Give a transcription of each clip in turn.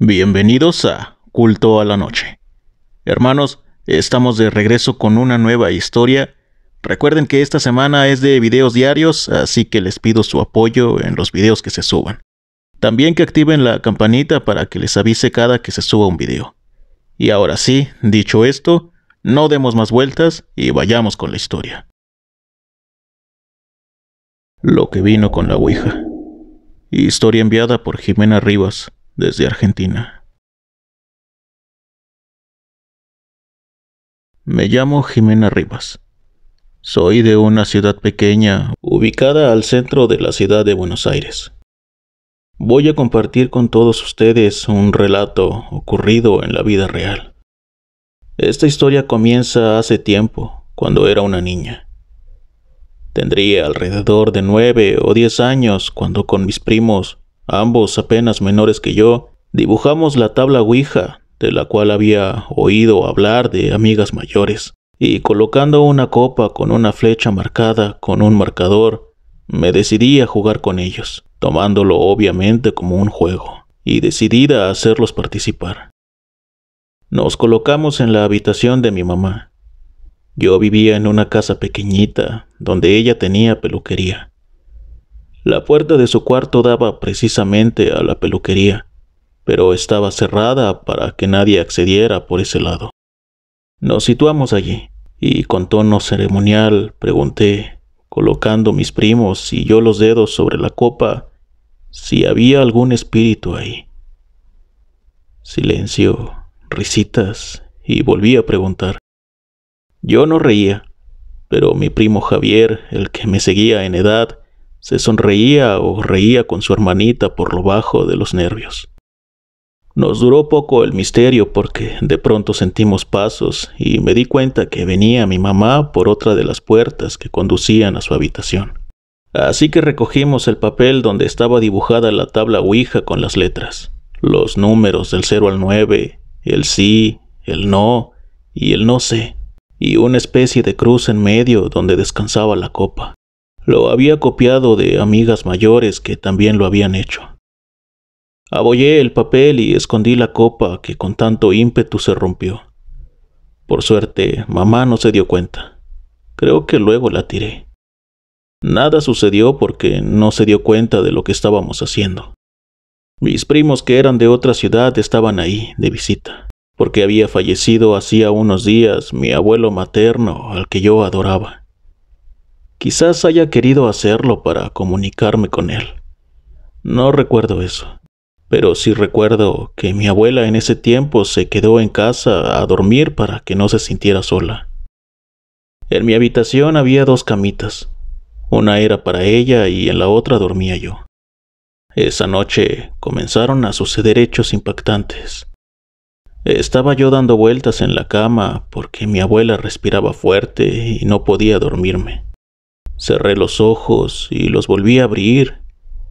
Bienvenidos a Culto a la Noche. Hermanos, estamos de regreso con una nueva historia. Recuerden que esta semana es de videos diarios, así que les pido su apoyo en los videos que se suban. También que activen la campanita para que les avise cada que se suba un video. Y ahora sí, dicho esto, no demos más vueltas y vayamos con la historia. Lo que vino con la Ouija. Historia enviada por Jimena Rivas, desde Argentina. Me llamo Jimena Rivas. Soy de una ciudad pequeña ubicada al centro de la ciudad de Buenos Aires. Voy a compartir con todos ustedes un relato ocurrido en la vida real. Esta historia comienza hace tiempo, cuando era una niña. Tendría alrededor de nueve o diez años cuando con mis primos ambos apenas menores que yo, dibujamos la tabla Ouija, de la cual había oído hablar de amigas mayores, y colocando una copa con una flecha marcada con un marcador, me decidí a jugar con ellos, tomándolo obviamente como un juego, y decidida a hacerlos participar. Nos colocamos en la habitación de mi mamá. Yo vivía en una casa pequeñita, donde ella tenía peluquería. La puerta de su cuarto daba precisamente a la peluquería, pero estaba cerrada para que nadie accediera por ese lado. Nos situamos allí, y con tono ceremonial pregunté, colocando mis primos y yo los dedos sobre la copa, si había algún espíritu ahí. Silencio, risitas, y volví a preguntar. Yo no reía, pero mi primo Javier, el que me seguía en edad, se sonreía o reía con su hermanita por lo bajo de los nervios. Nos duró poco el misterio porque de pronto sentimos pasos y me di cuenta que venía mi mamá por otra de las puertas que conducían a su habitación. Así que recogimos el papel donde estaba dibujada la tabla Ouija con las letras, los números del 0 al 9, el sí, el no y el no sé, y una especie de cruz en medio donde descansaba la copa. Lo había copiado de amigas mayores que también lo habían hecho. Abollé el papel y escondí la copa que con tanto ímpetu se rompió. Por suerte, mamá no se dio cuenta. Creo que luego la tiré. Nada sucedió porque no se dio cuenta de lo que estábamos haciendo. Mis primos que eran de otra ciudad estaban ahí, de visita, porque había fallecido hacía unos días mi abuelo materno al que yo adoraba. Quizás haya querido hacerlo para comunicarme con él. No recuerdo eso, pero sí recuerdo que mi abuela en ese tiempo se quedó en casa a dormir para que no se sintiera sola. En mi habitación había dos camitas. Una era para ella y en la otra dormía yo. Esa noche comenzaron a suceder hechos impactantes. Estaba yo dando vueltas en la cama porque mi abuela respiraba fuerte y no podía dormirme. Cerré los ojos y los volví a abrir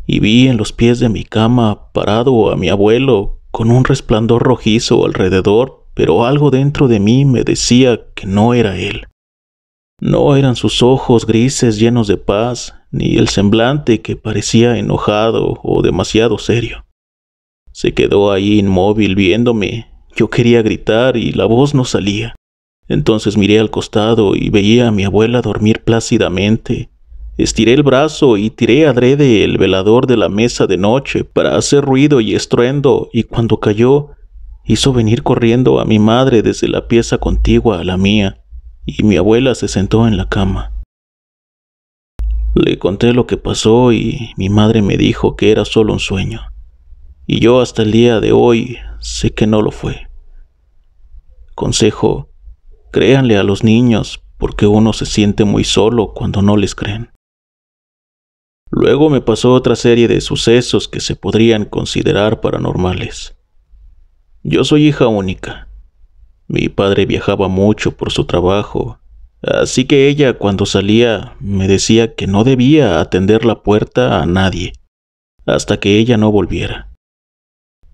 y vi en los pies de mi cama parado a mi abuelo con un resplandor rojizo alrededor, pero algo dentro de mí me decía que no era él. No eran sus ojos grises llenos de paz, ni el semblante que parecía enojado o demasiado serio. Se quedó ahí inmóvil viéndome. Yo quería gritar y la voz no salía. Entonces miré al costado y veía a mi abuela dormir plácidamente. Estiré el brazo y tiré adrede el velador de la mesa de noche para hacer ruido y estruendo, y cuando cayó, hizo venir corriendo a mi madre desde la pieza contigua a la mía, y mi abuela se sentó en la cama. Le conté lo que pasó y mi madre me dijo que era solo un sueño. Y yo hasta el día de hoy sé que no lo fue. Consejo, Créanle a los niños, porque uno se siente muy solo cuando no les creen. Luego me pasó otra serie de sucesos que se podrían considerar paranormales. Yo soy hija única. Mi padre viajaba mucho por su trabajo, así que ella cuando salía me decía que no debía atender la puerta a nadie hasta que ella no volviera.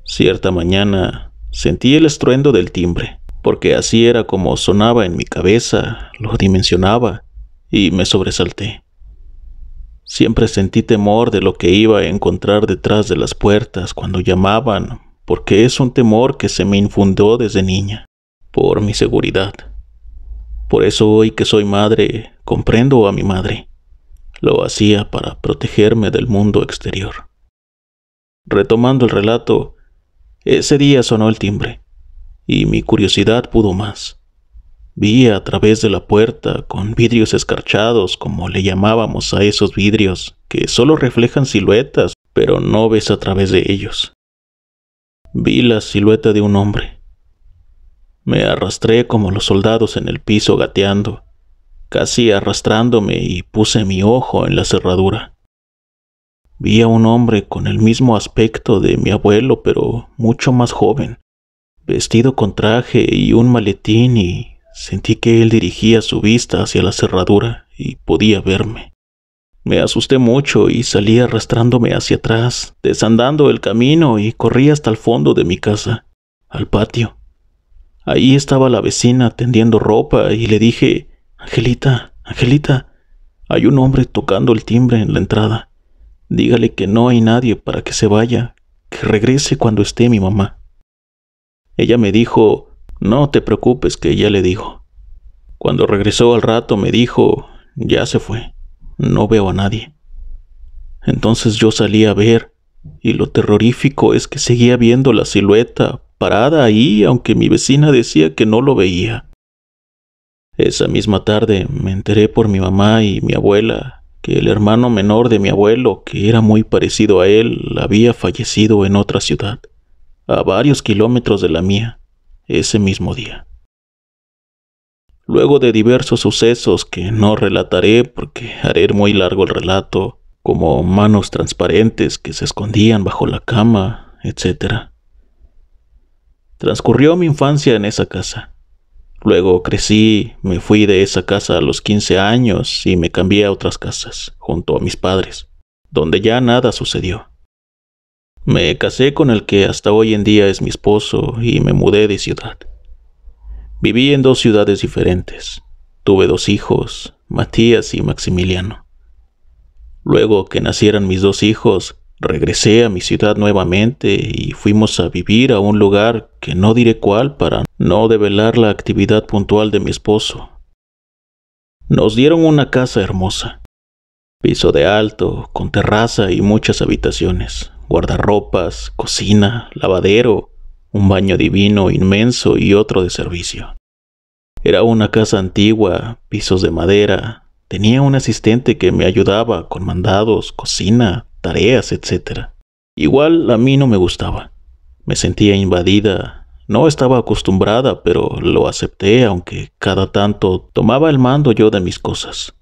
Cierta mañana sentí el estruendo del timbre porque así era como sonaba en mi cabeza, lo dimensionaba y me sobresalté. Siempre sentí temor de lo que iba a encontrar detrás de las puertas cuando llamaban, porque es un temor que se me infundó desde niña, por mi seguridad. Por eso hoy que soy madre, comprendo a mi madre. Lo hacía para protegerme del mundo exterior. Retomando el relato, ese día sonó el timbre y mi curiosidad pudo más. Vi a través de la puerta, con vidrios escarchados, como le llamábamos a esos vidrios, que solo reflejan siluetas, pero no ves a través de ellos. Vi la silueta de un hombre. Me arrastré como los soldados en el piso gateando, casi arrastrándome y puse mi ojo en la cerradura. Vi a un hombre con el mismo aspecto de mi abuelo, pero mucho más joven vestido con traje y un maletín y sentí que él dirigía su vista hacia la cerradura y podía verme. Me asusté mucho y salí arrastrándome hacia atrás, desandando el camino y corrí hasta el fondo de mi casa, al patio. Ahí estaba la vecina tendiendo ropa y le dije, Angelita, Angelita, hay un hombre tocando el timbre en la entrada. Dígale que no hay nadie para que se vaya, que regrese cuando esté mi mamá. Ella me dijo, no te preocupes que ya le dijo Cuando regresó al rato me dijo, ya se fue, no veo a nadie. Entonces yo salí a ver, y lo terrorífico es que seguía viendo la silueta parada ahí, aunque mi vecina decía que no lo veía. Esa misma tarde me enteré por mi mamá y mi abuela que el hermano menor de mi abuelo, que era muy parecido a él, había fallecido en otra ciudad a varios kilómetros de la mía, ese mismo día. Luego de diversos sucesos que no relataré porque haré muy largo el relato, como manos transparentes que se escondían bajo la cama, etc. Transcurrió mi infancia en esa casa. Luego crecí, me fui de esa casa a los 15 años y me cambié a otras casas, junto a mis padres, donde ya nada sucedió. Me casé con el que hasta hoy en día es mi esposo y me mudé de ciudad. Viví en dos ciudades diferentes. Tuve dos hijos, Matías y Maximiliano. Luego que nacieran mis dos hijos, regresé a mi ciudad nuevamente y fuimos a vivir a un lugar que no diré cuál para no develar la actividad puntual de mi esposo. Nos dieron una casa hermosa, piso de alto, con terraza y muchas habitaciones, guardarropas, cocina, lavadero, un baño divino inmenso y otro de servicio. Era una casa antigua, pisos de madera, tenía un asistente que me ayudaba con mandados, cocina, tareas, etc. Igual a mí no me gustaba. Me sentía invadida, no estaba acostumbrada, pero lo acepté aunque cada tanto tomaba el mando yo de mis cosas.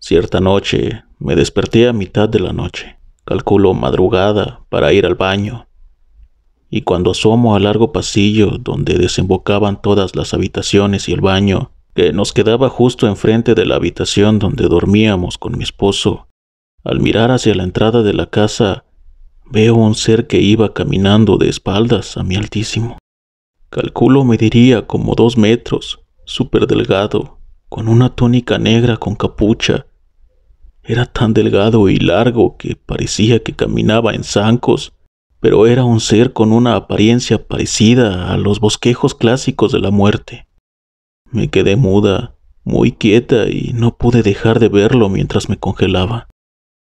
Cierta noche me desperté a mitad de la noche. Calculo madrugada para ir al baño. Y cuando asomo al largo pasillo donde desembocaban todas las habitaciones y el baño, que nos quedaba justo enfrente de la habitación donde dormíamos con mi esposo, al mirar hacia la entrada de la casa, veo un ser que iba caminando de espaldas a mi altísimo. Calculo mediría como dos metros, súper delgado, con una túnica negra con capucha era tan delgado y largo que parecía que caminaba en zancos, pero era un ser con una apariencia parecida a los bosquejos clásicos de la muerte. Me quedé muda, muy quieta y no pude dejar de verlo mientras me congelaba.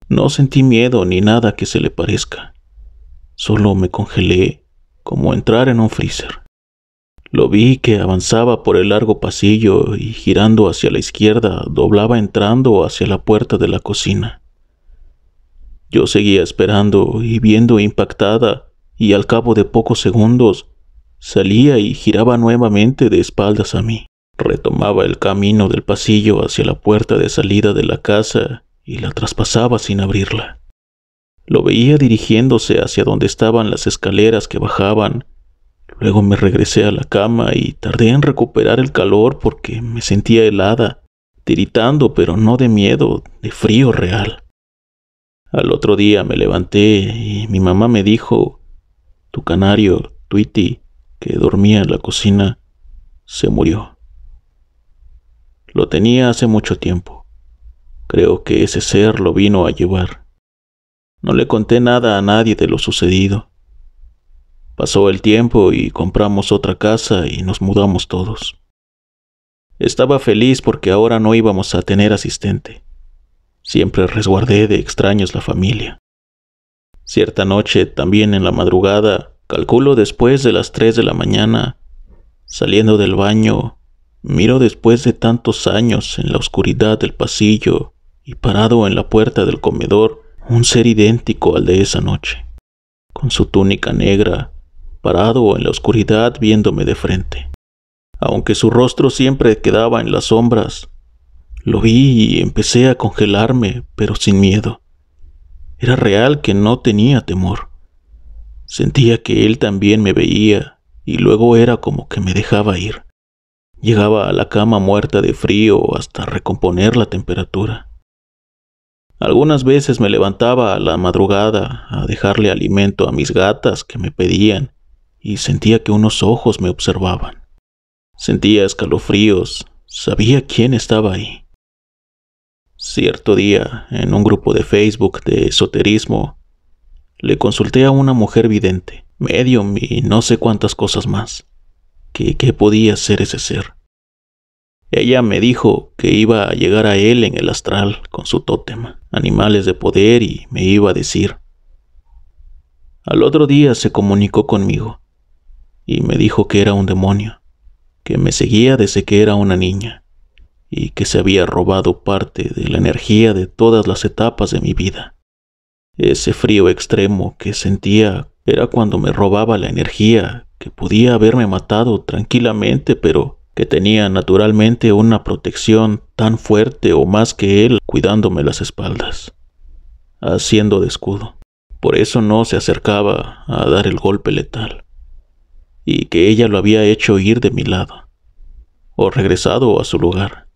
No sentí miedo ni nada que se le parezca. Solo me congelé como entrar en un freezer. Lo vi que avanzaba por el largo pasillo y girando hacia la izquierda doblaba entrando hacia la puerta de la cocina. Yo seguía esperando y viendo impactada y al cabo de pocos segundos salía y giraba nuevamente de espaldas a mí. Retomaba el camino del pasillo hacia la puerta de salida de la casa y la traspasaba sin abrirla. Lo veía dirigiéndose hacia donde estaban las escaleras que bajaban Luego me regresé a la cama y tardé en recuperar el calor porque me sentía helada, tiritando, pero no de miedo, de frío real. Al otro día me levanté y mi mamá me dijo, tu canario, Tweety, que dormía en la cocina, se murió. Lo tenía hace mucho tiempo. Creo que ese ser lo vino a llevar. No le conté nada a nadie de lo sucedido. Pasó el tiempo y compramos otra casa y nos mudamos todos. Estaba feliz porque ahora no íbamos a tener asistente. Siempre resguardé de extraños la familia. Cierta noche, también en la madrugada, calculo después de las 3 de la mañana, saliendo del baño, miro después de tantos años en la oscuridad del pasillo y parado en la puerta del comedor un ser idéntico al de esa noche, con su túnica negra, parado en la oscuridad viéndome de frente. Aunque su rostro siempre quedaba en las sombras, lo vi y empecé a congelarme, pero sin miedo. Era real que no tenía temor. Sentía que él también me veía y luego era como que me dejaba ir. Llegaba a la cama muerta de frío hasta recomponer la temperatura. Algunas veces me levantaba a la madrugada a dejarle alimento a mis gatas que me pedían y sentía que unos ojos me observaban. Sentía escalofríos, sabía quién estaba ahí. Cierto día, en un grupo de Facebook de esoterismo, le consulté a una mujer vidente, medium y no sé cuántas cosas más, que qué podía ser ese ser. Ella me dijo que iba a llegar a él en el astral con su tótem, animales de poder y me iba a decir. Al otro día se comunicó conmigo y me dijo que era un demonio, que me seguía desde que era una niña y que se había robado parte de la energía de todas las etapas de mi vida. Ese frío extremo que sentía era cuando me robaba la energía que podía haberme matado tranquilamente, pero que tenía naturalmente una protección tan fuerte o más que él cuidándome las espaldas, haciendo de escudo. Por eso no se acercaba a dar el golpe letal y que ella lo había hecho ir de mi lado, o regresado a su lugar.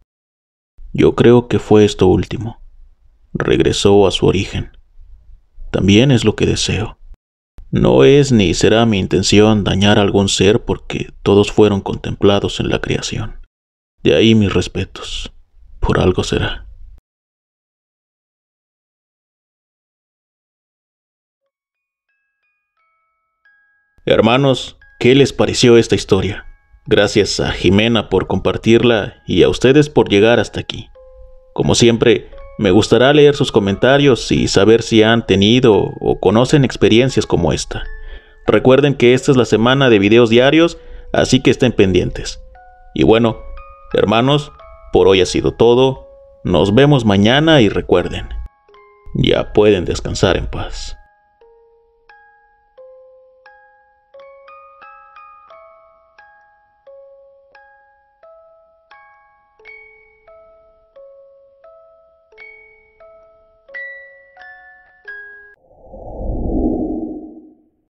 Yo creo que fue esto último. Regresó a su origen. También es lo que deseo. No es ni será mi intención dañar a algún ser porque todos fueron contemplados en la creación. De ahí mis respetos. Por algo será. Hermanos, ¿Qué les pareció esta historia? Gracias a Jimena por compartirla y a ustedes por llegar hasta aquí. Como siempre, me gustará leer sus comentarios y saber si han tenido o conocen experiencias como esta. Recuerden que esta es la semana de videos diarios, así que estén pendientes. Y bueno, hermanos, por hoy ha sido todo. Nos vemos mañana y recuerden, ya pueden descansar en paz.